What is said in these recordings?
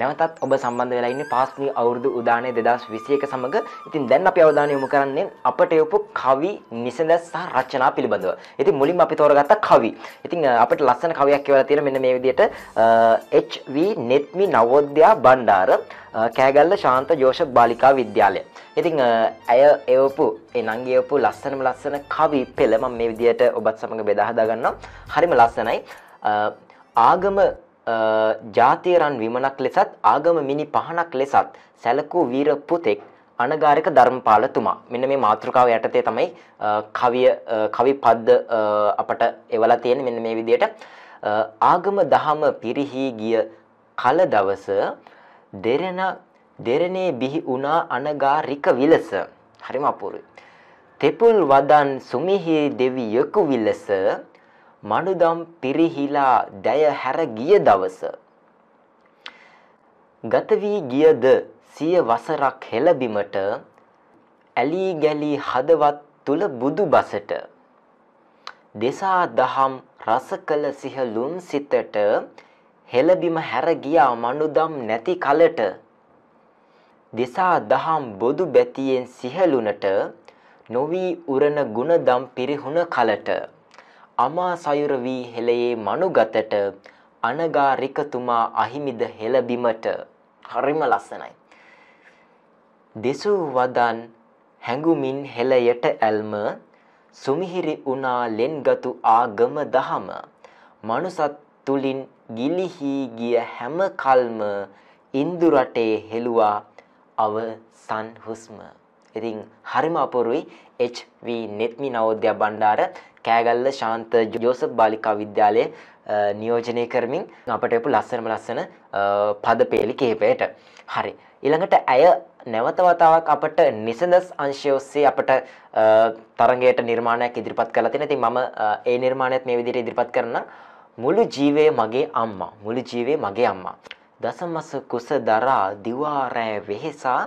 නැවතත් ඔබ සම්බන්ධ වෙලා ඉන්නේ පාස්මි අවුරුදු උදානය 2021 සමග. ඉතින් දැන් අපි අවධානය යොමු කරන්නේ අපට යොපු කවි නිසඳස් සහ රචනා පිළිබඳව. ඉතින් මුලින්ම අපි තෝරගත්ත කවි. ඉතින් අපිට ලස්සන කවියක් කියවලා තියෙන මෙන්න මේ විදිහට HV නෙත්මි නවෝද්‍යා බණ්ඩාර කෑගල්ල ශාන්ත ජෝෂප් බාලිකා විද්‍යාලය. ඉතින් ඇය එවපු ඒ නංගියවපු ලස්සනම ලස්සන කවි පෙළ මම මේ විදිහට ඔබත් සමග බෙදා හදා ගන්නවා. හරිම ලස්සනයි. ආගම ජාතිය රන් විමනක් ලෙසත් ආගම මිනි පහනක් ලෙසත් සැලකූ වීර පුතෙක් අනගාරික ධර්මපාලතුමා මෙන්න මේ මාතෘකාව යටතේ තමයි කවිය කවි පද්ද අපට එවලා තියෙන්නේ මෙන්න මේ විදිහට ආගම දහම පිරිහි ගිය කල දවස දෙරණ දෙරණේ බිහි වුණා අනගාරික විලස හරිම අපූර්වයි තෙපුල් වදන් සුමිහි දෙවියෙකු විලස මනුදම් පිරිහිලා දැය හැර ගිය දවස ගත වී ගියද සිය වසරක් හෙළබිමට ඇලී ගැලී හදවත් තුල බුදු බසට දෙසා දහම් රස කළ සිහලුන් සිතට හෙළබිම හැර ගියා මනුදම් නැති කලට දෙසා දහම් බොදු බැතියෙන් සිහලුනට නොවි උරණ ගුණදම් පිරිහුණ කලට අමා සයුර වී හෙළයේ මනුගතට අනගාරිකතුමා අහිමිද හෙළබිමට හරිම ලස්සනයි. දෙසූ වදන් හැඟුමින් හෙළයට ඇල්ම සුමිහිරි වුණා ලෙන්ගතු ආගම දහම මනුසත් තුලින් ගිලිහි ගිය හැම කල්ම ඉන්දු රටේ හෙළුවා අවසන් හුස්ම ඉතින් හරිම අපොරුයි HV නෙත්මි නවෝද්‍ය බණ්ඩාර කෑගල්ල ශාන්ත ජෝසප් බාලිකා විද්‍යාලය නියෝජනය කරමින් අපට එපු ලස්සනම ලස්සන පදපේලි කිහිපයට. හරි. ඊළඟට ඇය නැවත වතාවක් අපට නිසඳස් අංශය ඔස්සේ අපට තරගයට නිර්මාණයක් ඉදිරිපත් කරලා තියෙනවා. ඉතින් මම ඒ නිර්මාණයත් මේ විදිහට ඉදිරිපත් කරනවා. මුළු ජීවේ මගේ අම්මා. මුළු ජීවේ මගේ අම්මා. දසමස කුස දරා දිවා රැ වෙහෙසා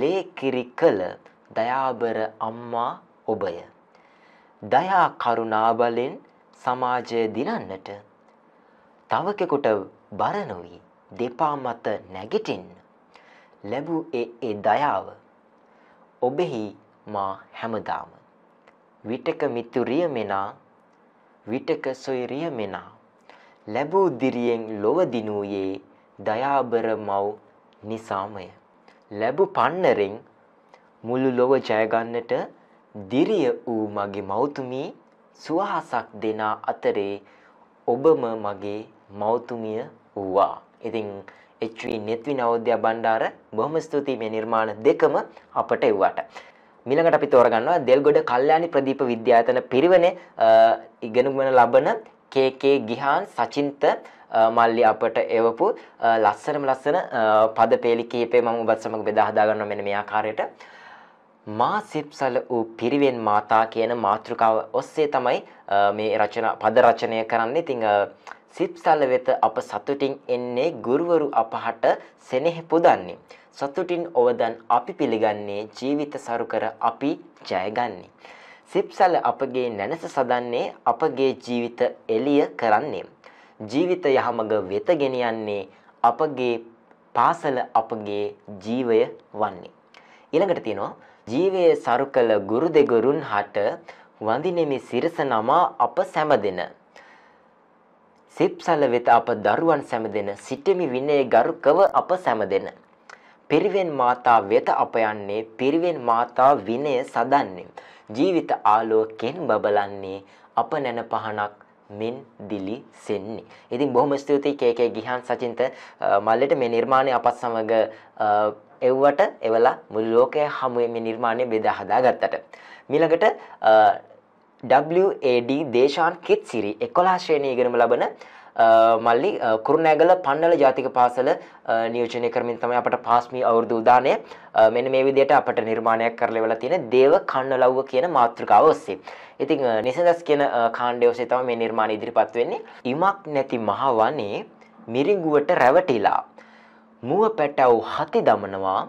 ලේ කිරි කළ දයාබර අම්මා ඔබය. දයා කරුණා බලෙන් සමාජය දිනන්නට තවකෙකුට බර නොවි දෙපා මත නැගිටින්න ලැබූ ඒ ඒ දයාව ඔබෙහි මා හැමදාම විටක මිතුරිය මෙනා විටක සොයරිය මෙනා ලැබූ දිරියෙන් ලොව දිනුයේ දයාබර මව් නිසාමය ලැබු පන්නරෙන් මුළු ලොව ජයගන්නට දිරිය වූ මගේ මෞතුමී සුවහසක් දෙනා අතරේ ඔබම මගේ මෞතුමිය වූවා. ඉතින් එච්වී නෙත්වි නවෝද්‍යා බණ්ඩාර බොහොම ස්තුතියි මේ නිර්මාණ දෙකම අපට එව්වට. මිලකට අපි තෝරගන්නවා දෙල්ගොඩ කල්යාණි ප්‍රදීප විද්‍යායතන පිරිවනේ ඉගෙනුම ලබන කේකේ ගිහාන් සචින්ත මල්ලි අපට එවපු ලස්සනම ලස්සන පද පේලි කීපේ මම ඔබත් සමග බෙදා හදාගන්නවා මෙන්න මේ ආකාරයට මා සිප්සල වූ පිරිවෙන් මාතා කියන මාතෘකාව ඔස්සේ තමයි මේ රචනා පද රචනය කරන්නේ. ඉතින් සිප්සල වෙත අප සතුටින් එන්නේ ගුරුවරු අපහට සෙනෙහ පුදන්නේ. සතුටින් ඔවදන් අපි පිළිගන්නේ ජීවිත සරු කර අපි ජයගන්නේ. සිප්සල අපගේ නැනස සදන්නේ අපගේ ජීවිත එළිය කරන්නේ. ජීවිතය යහමඟ වෙත ගෙනියන්නේ අපගේ පාසල අපගේ ජීවය වන්නේ. ඊළඟට තියෙනවා ජීවයේ සරුකල ගුරු දෙගුරුන් හට වඳිනෙමි සිරස නමා අප සැමදෙන. සිප්සල වෙත අප දරුවන් සැමදෙන සිටිමි විනය ගරුකව අප සැමදෙන. පිරිවෙන් මාතා වෙත අප යන්නේ පිරිවෙන් මාතා විනය සදන්නේ. ජීවිත ආලෝකෙන් බබලන්නේ අප නැන පහනක් මින් දිලි සෙන්නේ. ඉතින් බොහොම ස්තුතියි කේකේ ගිහන් සචින්ත මල්ලෙට මේ නිර්මාණය අපත් සමග එව්වට එවලා මුළු ලෝකයේ හමු මේ නිර්මාණය බෙදා හදාගත්තට. මීළඟට WAD දේශාන් කිත්සිරි 11 ශ්‍රේණිය ඉගෙනම ලබන මල්ලි කුරුණෑගල පන්නල ජාතික පාසල නියෝජනය කරමින් තමයි අපට පාස්මී අවුරුදු උදානය මෙන්න මේ විදිහට අපට නිර්මාණයක් කරලා ඉවලා තියෙන දේව කන්නලව්ව කියන මාතෘකාව ඔස්සේ. ඉතින් නිසඳස් කියන කාණ්ඩය ඔස්සේ තමයි මේ නිර්මාණය ඉදිරිපත් වෙන්නේ. ඉමක් නැති මහ වනේ මිරිඟුවට රැවටිලා මුව පැටව හති දමනවා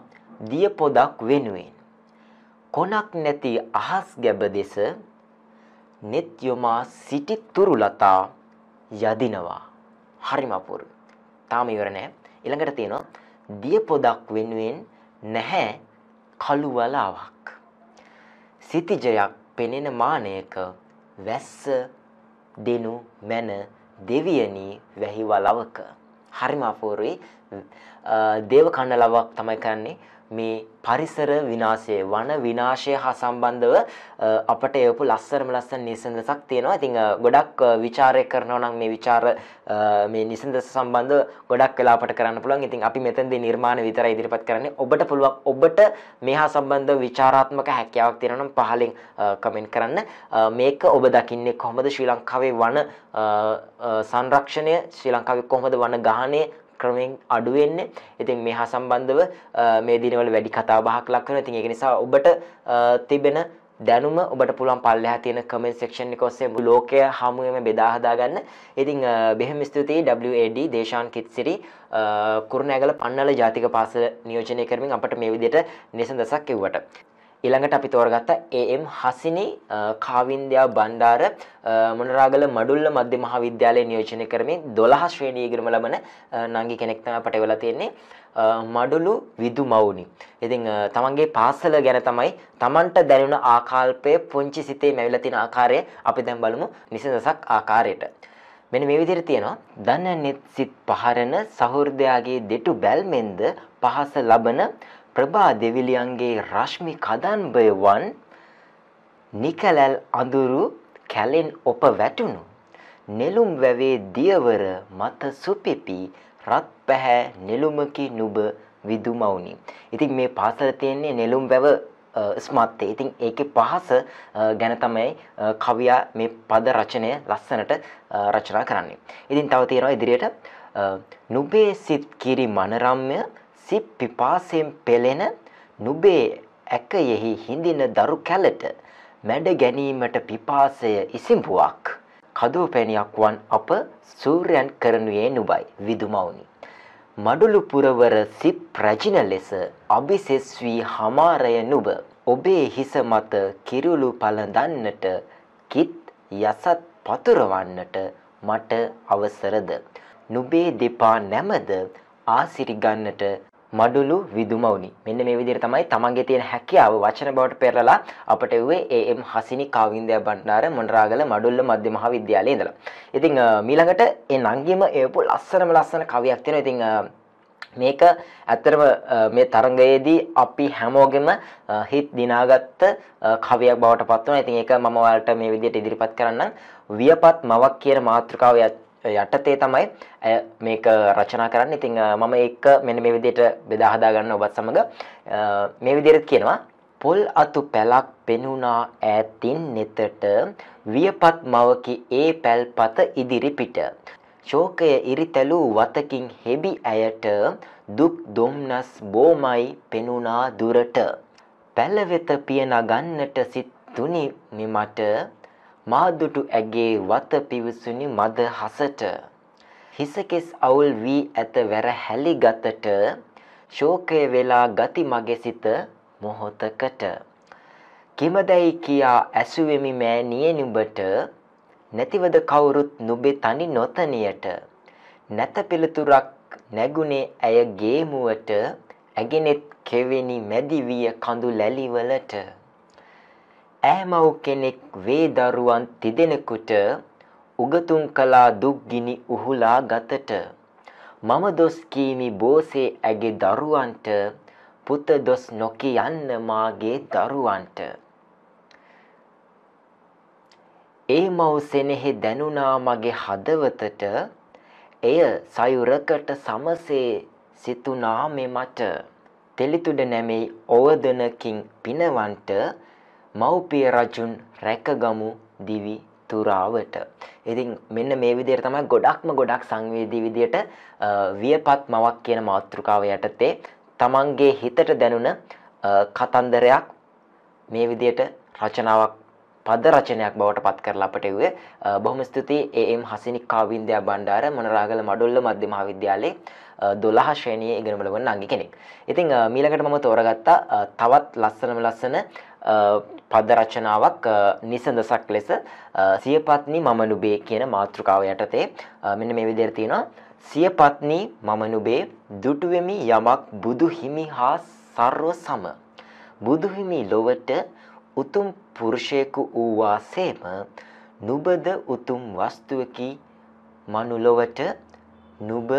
දිය පොදක් වෙනුවෙන්. කොනක් නැති අහස් ගැබ දෙස net යොමා සිටි තුරුලතා යදිනවා. හරිම අපූර්ව. තාම ඉවර නෑ. ඊළඟට තියෙනවා දිය පොදක් වෙනුවෙන් නැහැ කළුවලාවක්. සිතිජයක් පෙනෙන මානයක වැස්ස දෙනු මැන දෙවියනි වැහිවලවක. හරිම අපූර්වයි. දේව කන්න ලවක් තමයි කරන්නේ. මේ පරිසර විනාශය වන විනාශය හා සම්බන්ධව අපට එවපු ලස්සරම ලස්සන නිසඳසක් තියෙනවා. ඉතින් ගොඩක් ਵਿਚාරය කරනවා නම් මේ ਵਿਚාර මේ නිසඳස සම්බන්ධව ගොඩක් වෙලා අපට කරන්න පුළුවන්. ඉතින් අපි මෙතෙන්දී නිර්මාණ විතරයි ඉදිරිපත් කරන්නේ. ඔබට පුළුවන් ඔබට මේ හා සම්බන්ධව ਵਿਚාරාත්මක හැකියාවක් තියෙනවා නම් පහලින් කමෙන්ට් කරන්න. මේක ඔබ දකින්නේ කොහොමද ශ්‍රී ලංකාවේ වන සංරක්ෂණය ශ්‍රී ලංකාවේ කොහොමද වන ගහණය ක්‍රමයෙන් අඩු වෙන්නේ. ඉතින් මේ හා සම්බන්ධව මේ දිනවල වැඩි කතා බහක් ලක් කරනවා. ඉතින් ඒක නිසා ඔබට තිබෙන දැනුම ඔබට පුළුවන් පල්ලෙහා තියෙන කමෙන්ට් සෙක්ෂන් එක ඔස්සේ ලෝකය හමුවෙම බෙදා හදා ගන්න. ඉතින් බෙහෙම ස්තුතියි WAD දේශාන් කිත්සිරි කුරුණෑගල පන්නල ජාතික පාසල නියෝජනය කරමින් අපට මේ විදිහට නිසඳසක් කිව්වට. ඊළඟට අපි තෝරගත්ත AM හසිනි කාවින්දයා බණ්ඩාර මොනරාගල මඩුල්ල මධ්‍ය මහාවිද්‍යාලයේ නියෝජනය කරමින් 12 ශ්‍රේණිය ඉගෙනම ලබන නංගි කෙනෙක් තමයි අපට වෙලා තියෙන්නේ මඩුලු විදු මවුනි. ඉතින් තමන්ගේ පාසල ගැන තමයි තමන්ට දැනුණ ආකල්පය පුංචි සිතේ මැවිලා තියෙන ආකාරය අපි දැන් බලමු නිසඳසක් ආකාරයට. මෙන්න මේ විදිහට තියෙනවා දනනෙත් සිත් පහරන සහෘදයාගේ දෙටු බැල්මෙන්ද පහස ලබන ප්‍රභා දෙවිලියන්ගේ රශ්මි කදම්බය වන් නිකලල් අඳුරු කැලෙන් ඔප වැටුණු නෙළුම් වැවේ දියවර මත සුපිපි රත් පැහැ නෙළුමකි නුඹ විදුමවුනි. ඉතින් මේ පාසල තියෙන්නේ නෙළුම් වැව ස්මත්තේ. ඉතින් ඒකේ පහස ගැන තමයි කවියා මේ පද රචනය ලස්සනට රචනා කරන්නේ. ඉතින් තව තියෙනවා ඉදිරියට නුඹේ සිත් කිරි මනරම්‍ය සිප් පිපාසයෙන් පෙළෙන නුබේ ඇකයෙහි හිඳින දරු කැලට මැඩ ගැනීමට පිපාසය ඉසිම්පුවක් කදෝපැණියක් වන් අප සූර්යන් කරනුයේ නුබයි විදුමවුනි මඩුළු පුරවර සිප් රැජින ලෙස අභිසෙස්වී හමාරය නුබ ඔබේ හිස මත කිරුළු පළඳන්නට කිත් යසත් පතුරවන්නට මට අවසරද නුබේ දෙපා නැමද ආසිරි ගන්නට මඩුලු විදුමවුනි මෙන්න මේ විදිහට තමයි තමන්ගේ තියෙන හැකියාව වචන බවට පෙරලලා අපට එව්වේ ඒ.එම්. හසිනි කාවින්දයා බණ්ඩාර මොණරාගල මඩුල්ල මධ්‍ය මහාවිද්‍යාලයේ ඉඳලා. ඉතින් මීළඟට ඒ නංගිම එවපු ලස්සනම ලස්සන කවියක් තියෙනවා. ඉතින් මේක ඇත්තරම මේ තරඟයේදී අපි හැමෝගෙම හිත් දිනාගත්ත කවියක් බවට පත් වුණා. ඉතින් ඒක මම ඔයාලට මේ විදිහට ඉදිරිපත් කරන්නම්. වියපත් මවක් කියන මාතෘකාව යටතේ තමයි මේක රචනා කරන්න ඉතිං මම ඒක මෙන මේ විදියට බෙදාහදා ගන්න ඔබත් සමඟ මේ විදිරත් කියනවා පොල් අතු පැලක් පෙනුනා ඇතින් නෙතට වියපත් මවකි ඒ පැල්පත ඉදිරිපිට. ශෝකය ඉරිතැලූ වතකින් හෙබි ඇයට දුක් දුම්නස් බෝමයි පෙනුනා දුරට. පැලවෙත පියන ගන්නට සිත් තුනි මෙමට මාදුටු ඇගේ වත පිවිසුනි මද හසට හිසකෙස් අවුල් වී ඇත වැර හැලි ගතට ශෝකය වෙලා ගති මගේ සිත මොහොතකට කිමදැයි කියා ඇසුවෙමි මෑණියේ නුඹට නැතිවද කවුරුත් නුඹේ තනි නොතනියට නැත පිළිතුරක් නැගුණේ ඇය ගේමුවට ඇගෙනෙත් කෙවෙනි මැදි විය කඳු ලැලිවලට ඇහැමව් කෙනෙක් වේ දරුවන් තිදෙනෙකුට උගතුන් කලා දුක්ගිනි උහුලා ගතට මම දොස් කීමි බෝසේ ඇගේ දරුවන්ට පුත දොස් නොකී යන්න මාගේ දරුවන්ට ඒ මව් සෙනෙහි දැනුණා මගේ හදවතට එය සයුරකට සමසේ සිතුනා මෙමට තෙලිතුඩ නැමෙයි ඕදනකින් පිනවන්ට මව්පිය රජුන් රැකගමු දිවි තුරාවට. ඉතින් මෙන්න මේ විදිහට තමයි ගොඩක්ම ගොඩක් සංවේදී විදිහට වියපත් මවක් කියන මාතෘකාව යටතේ තමන්ගේ හිතට දැනුණ කතන්දරයක් මේ විදිහට රචනාවක් පද රචනයක් බවට පත් කරලා අපට එව්වේ බොහොම ස්තුතියි ඒ.එම්. හසිනික් කාවින්දයා බණ්ඩාර මොනරාගල මඩොල්ල මධ්‍ය මහාවිද්‍යාලයේ 12 ශ්‍රේණියේ ඉගෙනුම ලබන අංග කෙනෙක්. ඉතින් මීළඟට මම තෝරගත්තා තවත් ලස්සනම ලස්සන පද රචනාවක් නිසඳසක් ලෙස සියපත්නි මම නුඹේ කියන මාතෘකාව යටතේ මෙන්න මේ විදිහට තියෙනවා සියපත්නි මම නුඹේ දුටුවෙමි යමක් බුදු හිමි හා සර්ව සම බුදු හිමි ලොවට උතුම් පුරුෂයෙකු වූ වාසේම නුබද උතුම් වස්තුවකි මනුලොවට නුබ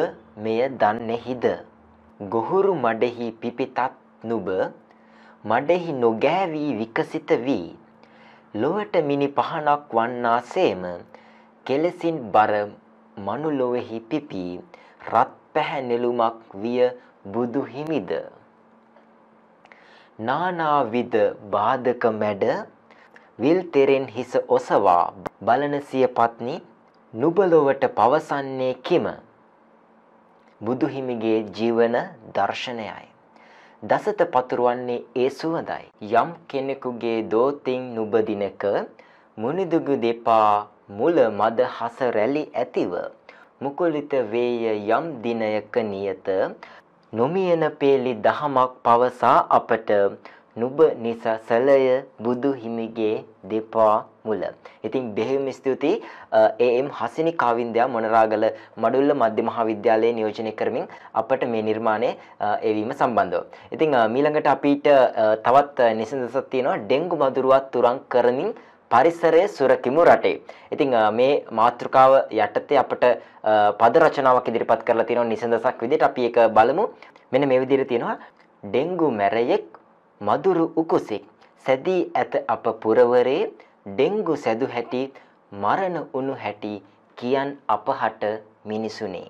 මෙය දන්නේහිද ගොහුරු මඩෙහි පිපිතත් නුබ මඩෙහි නොගෑවී විකසිත වී ලොවට මිනි පහනක් වන්නාසේම කෙලසින් බර මනුලොවෙහි පිපී රත් පැහැනෙළුමක් විය බුදු හිමිද නානාවිද බාධක මැඩ විල් තෙරෙන් හිස ඔසවා බලන සිය පත්නි නුබලොවට පවසන්නේ කිම බුදුහිමිගේ ජීවන දර්ශනයයි දසත පතුරවන්නේ ඒ සුවඳයි. යම් කෙනෙකුගේ දෝතින් නුබදිනක මුනිදුගු දෙපා මුල මද හස රැලි ඇතිව මුකුලිත වේය යම් දිනයක නියත නොමියන පේලි දහමක් පවසා අපට නුඹ නිසා සලය බුදු හිමිගේ දෙපා මුල. ඉතින් බෙහෙවින්ම ස්තුතියි AM හසිනි කාවින්දයා මොනරාගල මඩුල්ල මධ්‍ය මහාවිද්‍යාලයේ නියෝජනය කරමින් අපට මේ නිර්මාණය එවීම සම්බන්ධව. ඉතින් මීළඟට අපිට තවත් නිසඳසක් තියෙනවා ඩෙන්ගු මදුරුවත් තුරන් කරමින් පරිසරය සුරකිමු රටේ. ඉතින් මේ මාතෘකාව යටතේ අපට පද රචනාවක් ඉදිරිපත් කරලා තියෙනවා නිසඳසක් විදිහට අපි ඒක බලමු. මෙන්න මේ විදිහට තියෙනවා ඩෙන්ගු මැරයෙක් මදුරු උකුසෙක් සැදී ඇත අප පුරවරේ ඩෙංගු සැදු හැටිත් මරණ උණු හැටි කියන් අපහට මිනිසුනේ.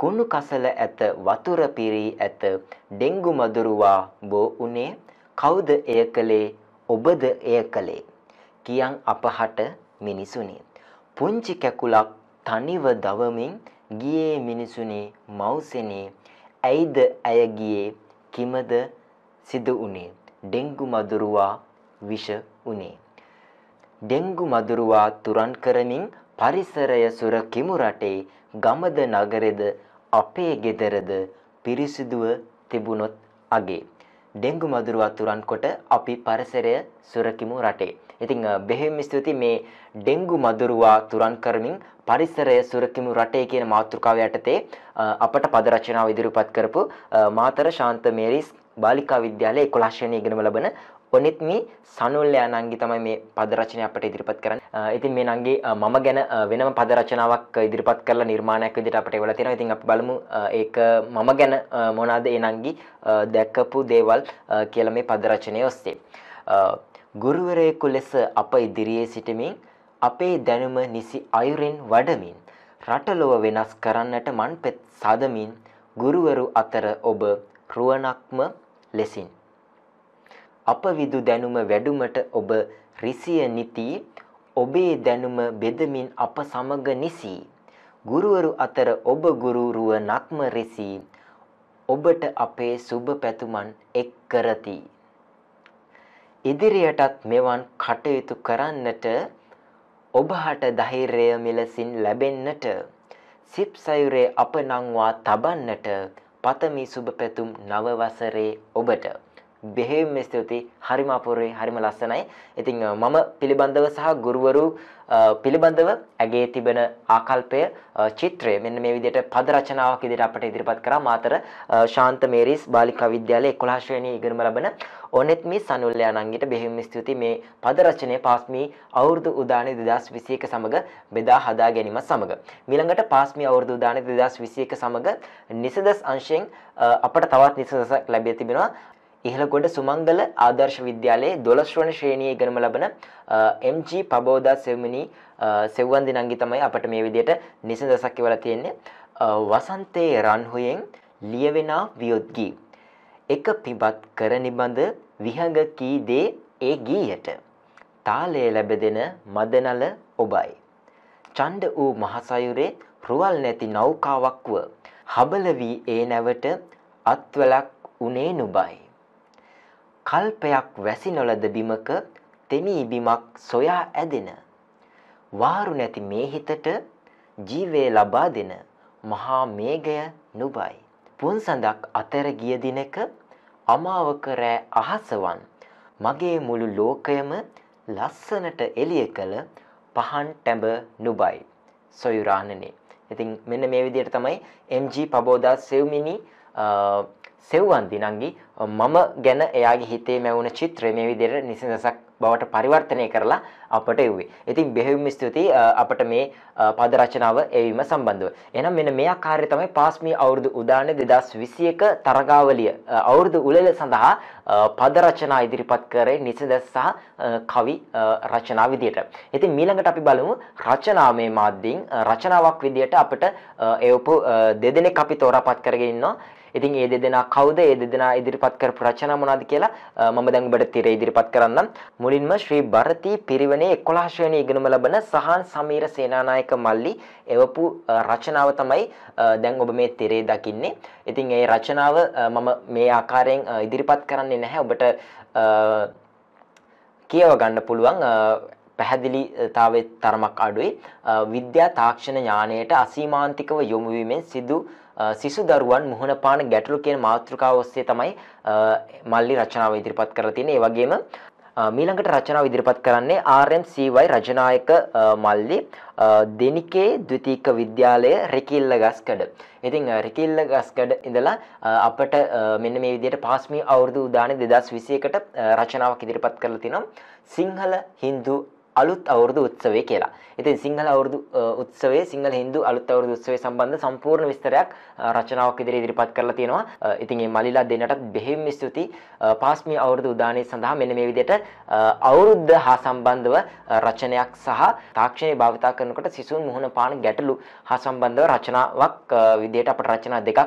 කුණු කසල ඇත වතුර පිරී ඇත ඩෙංගු මදුරුවා බෝ උනේ කවුද එය කළේ ඔබද එය කළේ කියන් අපහට මිනිසුනි පුංචි කැකුලක් තනිව දවමින් ගියේ මිනිසුනි මෞසෙනේ ඇයිද ඇය ගියේ කිමද සිදු උනේ ඩෙංගු මදුරුවා විෂ උනේ ඩෙංගු මදුරුවා තුරන් කරමින් පරිසරය සුරකිමු රටේ ගමද නගරෙද අපේ ගෙදරද පිරිසිදුව තිබුණොත් අගේ. ඩෙංගු මදුරුව අතුරන් කොට අපි පරිසරය සුරකිමු රටේ. ඉතින් බෙහෙම ස්තුතියි මේ ඩෙංගු මදුරුවා තුරන් කරමින් පරිසරය සුරකිමු රටේ කියන මාතෘකාව යටතේ අපට පද රචනාව ඉදිරිපත් කරපු මාතර ශාන්ත මේරිස් බාලිකා විද්‍යාලයේ 11 ශ්‍රේණිය ඉගෙනම ලබන කොනෙත් මේ සනුල්ලයා නංගි තමයි මේ පද රචනය අපට ඉදිරිපත් කරන්නේ. ඉතින් මේ නංගි මම ගැන වෙනම පද රචනාවක් ඉදිරිපත් කරලා නිර්මාණයක් විදිහට අපට එවලා තියෙනවා. ඉතින් අපි බලමු ඒක මම ගැන මොනවාද ඒ නංගි දැකපු දේවල් කියලා මේ පද රචනය ඔස්සේ. ගුරුවරයෙකු ලෙස අප ඉදිරියේ සිටමින් අපේ දැනුම නිසි අයුරෙන් වඩමින් රටලොව වෙනස් කරන්නට මන්පෙත් සාදමින් ගුරුවරු අතර ඔබ රුවණක්ම ලෙසින් අපවිදු දැනුම වැඩුමට ඔබ රිසිය නිති ඔබේ දැනුම බෙදමින් අප සමග නිසි ගුරුවරු අතර ඔබ ගුරුරුව නක්ම රිසි ඔබට අපේ සුබ පැතුමන් එක් කරති ඉදිරියටත් මෙවන් කටයුතු කරන්නට ඔබහට ධෛර්යය මෙලසින් ලැබෙන්නට සිප් සයුරේ අප නංවා තබන්නට පතමි සුබ පැතුම් නව වසරේ ඔබට බෙහෙවින්ම ස්තුතියි. හරිම අපූර්වයි, හරිම ලස්සනයි. ඉතින් uh, මම පිළිබඳව සහ ගුරුවරු uh, පිළිබඳව ඇගේ තිබෙන ආකල්පය uh, චිත්‍රය මෙන්න මේ විදිහට පද රචනාවක් ඉදිරියට අපට ඉදිරිපත් කරා මාතර ශාන්ත මේරිස් බාලිකා විද්‍යාලයේ 11 ශ්‍රේණියේ ඉගෙනුම ලබන ඔනෙත් මේ සනුල්ල යනංගිට බෙහෙවින්ම ස්තුතියි මේ පද රචනය පාස්මී අවුරුදු උදානය 2021 සමග බෙදා හදා ගැනීම සමග ඊළඟට පාස්මී අවුරුදු උදානය 2021 සමග නිසදස් අංශයෙන් අපට තවත් නිසදසක් ලැබී තිබෙනවා ඉහළකොට සුමංගල ආදර්ශ විද්‍යාලයේ 12 වන ශ්‍රේණියේ ඉගෙනම ලබන MG පබෝදා සෙවමිනි සෙව්වන් දිනංගි තමයි අපිට මේ විදිහට නිසඳසක් කියවලා තියෙන්නේ. වසන්තයේ රන්හුයෙන් ලියවෙනා වියොත්ගී. එක පිබත් කර නිබඳ විහඟ කී දේ ඒ ගීයට. තාලය ලැබදෙන මදනල ඔබයි. චණ්ඩ වූ මහසයුරේ රුවල් නැති නෞකාවක්ව. හබල වී ඒ නැවට අත්වලක් උනේ නුබයි. කල්පයක් වැසි නොලද බිමක තෙමී බිමක් සොයා ඇදෙන වාරු නැති මේ හිතට ජීවේ ලබා දෙන මහා මේඝය නුබයි පුන්සඳක් අතර ගිය දිනක අමාවක රෑ අහසවන් මගේ මුළු ලෝකයම ලස්සනට එළිය කළ පහන් ටැඹ නුබයි සොයුරාණනේ ඉතින් මෙන්න මේ විදිහට තමයි MG පබෝදා සෙව්මිනි සෙව්වන් දිනංගි මම ගැන එයාගේ හිතේ මැවුණ චිත්‍රය මේ විදිහට නිසඳසක් බවට පරිවර්තනය කරලා අපට එව්වේ. ඉතින් බෙහෙවින්ම ස්තුතියි අපට මේ පද රචනාව එවීම සම්බන්ධව. එහෙනම් මෙන්න මේ ආකාරය තමයි පාස් මී අවුරුදු උදාන 2021 තරගාවලිය අවුරුදු උළෙල සඳහා පද රචනා ඉදිරිපත් කරේ නිසඳස් සහ කවි රචනා විදියට. ඉතින් ඊළඟට අපි බලමු රචනාමය මාධ්‍යෙන් රචනාවක් විදියට අපිට ඒ උප දෙදෙනෙක් අපි තෝරාපත් කරගෙන ඉන්නවා. ඉතින් ඒ දෙදෙනා කවුද? ඒ දෙදෙනා ඉදිරිපත් කරපු රචනා මොනවද කියලා මම දැන් ඔබට තිර ඉදිරිපත් කරන්නම්. මුලින්ම ශ්‍රී භරති පිරිවෙනේ 11 ශ්‍රේණිය ඉගෙනුම ලබන සහන් සමීර සේනානායක මල්ලි එවපු රචනාව තමයි දැන් ඔබ මේ තිරේ දකින්නේ. ඉතින් ඒ රචනාව මම මේ ආකාරයෙන් ඉදිරිපත් කරන්නේ නැහැ. ඔබට කියව ගන්න පුළුවන් පැහැදිලිතාවයේ තරමක් අඩුයි විද්‍යා තාක්ෂණ ඥාණයට අසීමාන්තිකව යොමු වීමෙන් සිදු සිසු දරුවන් මුහුණ පාන ගැටලු කියන මාතෘකාව ඔස්සේ තමයි මල්ලි රචනාව ඉදිරිපත් කරලා තියෙන්නේ. ඒ වගේම මීළඟට රචනාව ඉදිරිපත් කරන්නේ RMCY රජනායක මල්ලි දෙනිකේ ද්විතීක විද්‍යාලය රෙකිල්ල ගස්කඩ. ඉතින් රෙකිල්ල ගස්කඩ ඉඳලා අපට මෙන්න මේ විදිහට පාස්මී අවුරුදු උදානේ 2021කට රචනාවක් ඉදිරිපත් කරලා තිනවා. සිංහල Hindu අලුත් අවුරුදු උත්සවය කියලා. ඉතින් සිංහල අවුරුදු උත්සවයේ සිංහල හින්දු අලුත් අවුරුදු උත්සවය සම්බන්ධ සම්පූර්ණ විස්තරයක් රචනාවක් ඉදිරියේ ඉදිරිපත් කරලා තියෙනවා. ඉතින් මේ මලිලා දෙන්නටත් බෙහෙවින්ම ස්තුතියි. පාස්මී අවුරුදු උදානයේ සඳහා මෙන්න මේ විදිහට අවුරුද්ද හා සම්බන්ධව රචනයක් සහ තාක්ෂණය භාවිතා කරනකොට සිසුන් මුහුණ පාන ගැටලු හා සම්බන්ධව රචනාවක් විදිහට අපට රචනා දෙකක්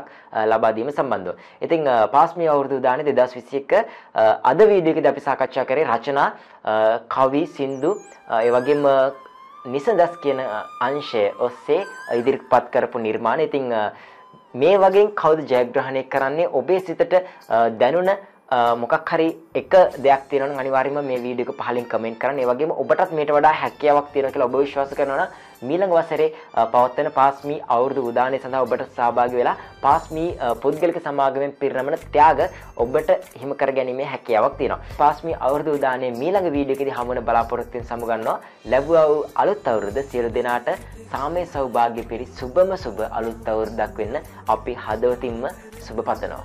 ලබා දීම සම්බන්ධව. ඉතින් පාස්මී අවුරුදු උදානයේ 2021 අද වීඩියෝ එකේදී අපි සාකච්ඡා කරේ රචනා කවි සින්දු ඒ වගේම නිසඳස් කියන අංශය ඔස්සේ ඉදිරිපත් කරපු නිර්මාණ. ඉතින් මේ වගේ කවුද ජයග්‍රහණය කරන්නේ ඔබේ සිතට දැනුණ මොකක් හරි එක දෙයක් තියෙන අනිවාර්යම මේ වීඩියෝ එක පහලින් කමෙන්ට් කරන්න. ඒ වගේම ඔබටත් මේට වඩා හැකියාවක් තියෙනවා කියලා ඔබ විශ්වාස කරනවා නම් මීළඟ වසරේ පවත්වන පාස් මී අවුරුදු උදානය සඳහා ඔබට සහභාගී වෙලා පාස් මී පුද්ගලික සමාගමෙන් පිරිනමන ත්‍යාග ඔබට හිම කරගැනීමේ හැකියාවක් තියෙනවා. පාස් මී අවුරුදු උදානයේ මීළඟ වීඩියෝ එකේදී හමුවන බලාපොරොත්තුෙන් සමුගන්නවා. ලැබුවා වූ අලුත් අවුරුද්ද සියලු දෙනාට සාමය සෞභාග්‍ය පිරි සුබම සුබ අලුත් අවුරුද්දක් වෙන්න අපි හදවතින්ම සුබ පතනවා.